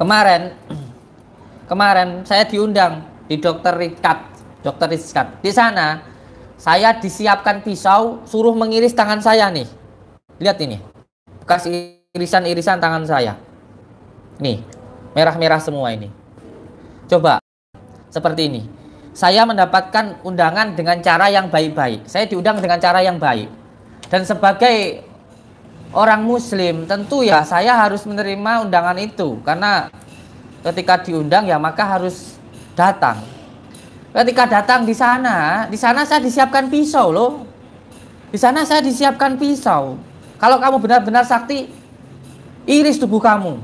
kemarin kemarin saya diundang di dokter Rikat dokter Rikat di sana saya disiapkan pisau suruh mengiris tangan saya nih lihat ini bekas irisan-irisan tangan saya nih merah-merah semua ini coba seperti ini saya mendapatkan undangan dengan cara yang baik-baik saya diundang dengan cara yang baik dan sebagai orang muslim tentu ya saya harus menerima undangan itu karena ketika diundang ya maka harus datang ketika datang di sana di sana saya disiapkan pisau loh di sana saya disiapkan pisau kalau kamu benar-benar sakti iris tubuh kamu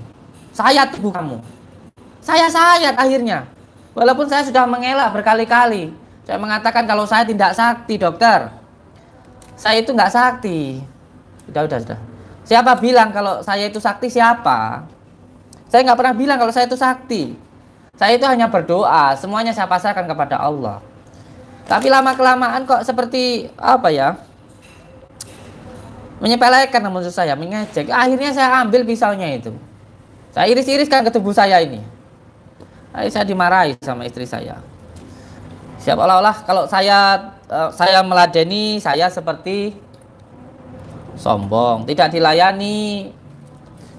sayat tubuh kamu saya sayat akhirnya walaupun saya sudah mengelak berkali-kali saya mengatakan kalau saya tidak sakti dokter saya itu nggak sakti sudah sudah sudah Siapa bilang kalau saya itu sakti siapa? Saya nggak pernah bilang kalau saya itu sakti. Saya itu hanya berdoa, semuanya saya pasarkan kepada Allah. Tapi lama kelamaan kok seperti apa ya? Menyepelekan maksud saya, mengejek. Akhirnya saya ambil pisaunya itu. Saya iris-iriskan ke tubuh saya ini. Akhirnya saya dimarahi sama istri saya. Siapa olah-olah kalau saya eh, saya meladeni saya seperti sombong, tidak dilayani,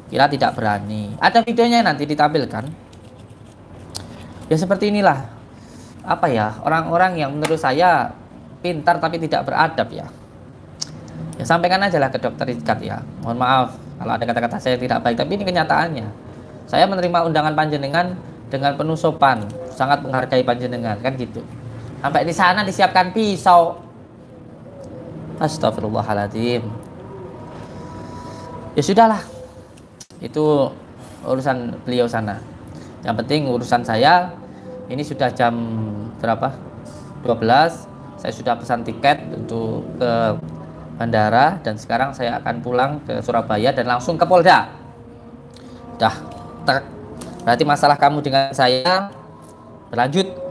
kira tidak berani. Ada videonya nanti ditampilkan. Ya seperti inilah apa ya orang-orang yang menurut saya pintar tapi tidak beradab ya. Ya sampaikan aja lah ke dokter Rizkat ya. Mohon maaf kalau ada kata-kata saya tidak baik, tapi ini kenyataannya. Saya menerima undangan panjenengan dengan penuh sopan, sangat menghargai panjenengan kan gitu. Sampai di sana disiapkan pisau. Astagfirullahaladzim ya sudahlah itu urusan beliau sana yang penting urusan saya ini sudah jam berapa 12 saya sudah pesan tiket untuk ke bandara dan sekarang saya akan pulang ke Surabaya dan langsung ke Polda dah ter berarti masalah kamu dengan saya berlanjut